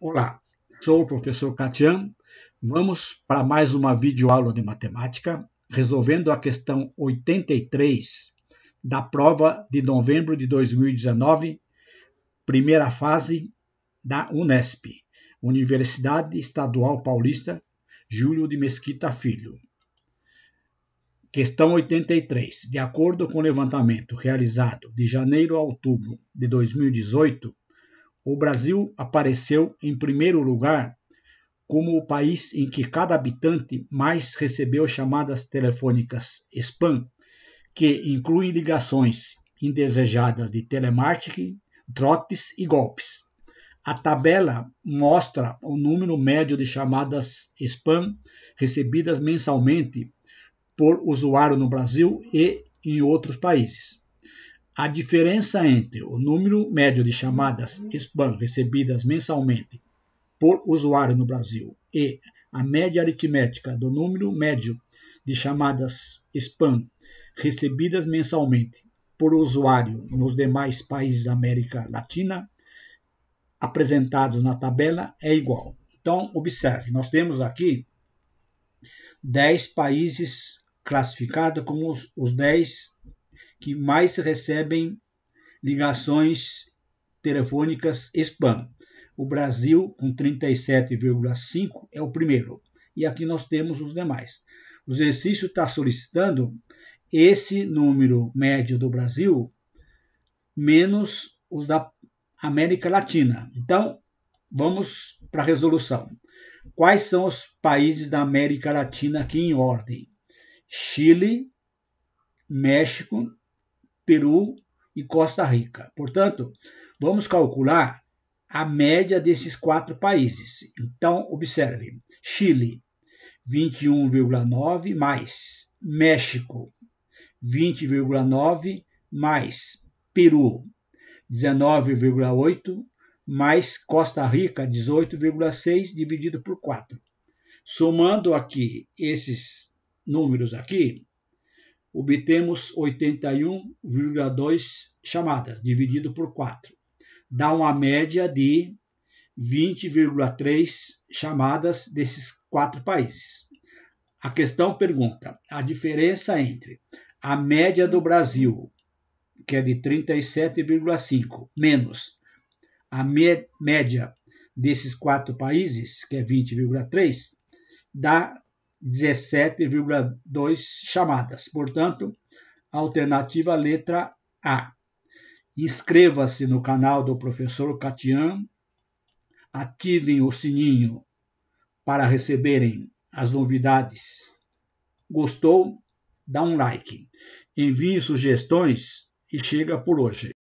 Olá, sou o professor Katian. Vamos para mais uma videoaula de matemática, resolvendo a questão 83 da prova de novembro de 2019, primeira fase da Unesp, Universidade Estadual Paulista, Júlio de Mesquita Filho. Questão 83. De acordo com o levantamento realizado de janeiro a outubro de 2018, o Brasil apareceu em primeiro lugar como o país em que cada habitante mais recebeu chamadas telefônicas spam, que incluem ligações indesejadas de telemarketing, trotes e golpes. A tabela mostra o número médio de chamadas spam recebidas mensalmente por usuário no Brasil e em outros países. A diferença entre o número médio de chamadas spam recebidas mensalmente por usuário no Brasil e a média aritmética do número médio de chamadas spam recebidas mensalmente por usuário nos demais países da América Latina apresentados na tabela é igual. Então, observe, nós temos aqui 10 países classificados como os 10 que mais recebem ligações telefônicas spam. O Brasil, com 37,5%, é o primeiro. E aqui nós temos os demais. O exercício está solicitando esse número médio do Brasil, menos os da América Latina. Então, vamos para a resolução. Quais são os países da América Latina aqui em ordem? Chile, México, Peru e Costa Rica. Portanto, vamos calcular a média desses quatro países. Então, observe: Chile, 21,9 mais México, 20,9 mais Peru, 19,8 mais Costa Rica, 18,6 dividido por 4. Somando aqui esses números aqui, obtemos 81,2 chamadas, dividido por 4. Dá uma média de 20,3 chamadas desses quatro países. A questão pergunta: a diferença entre a média do Brasil, que é de 37,5, menos a média desses quatro países, que é 20,3, dá 17,2 chamadas. Portanto, alternativa letra A. Inscreva-se no canal do professor Catian, ativem o sininho para receberem as novidades. Gostou? Dá um like. Envie sugestões e chega por hoje.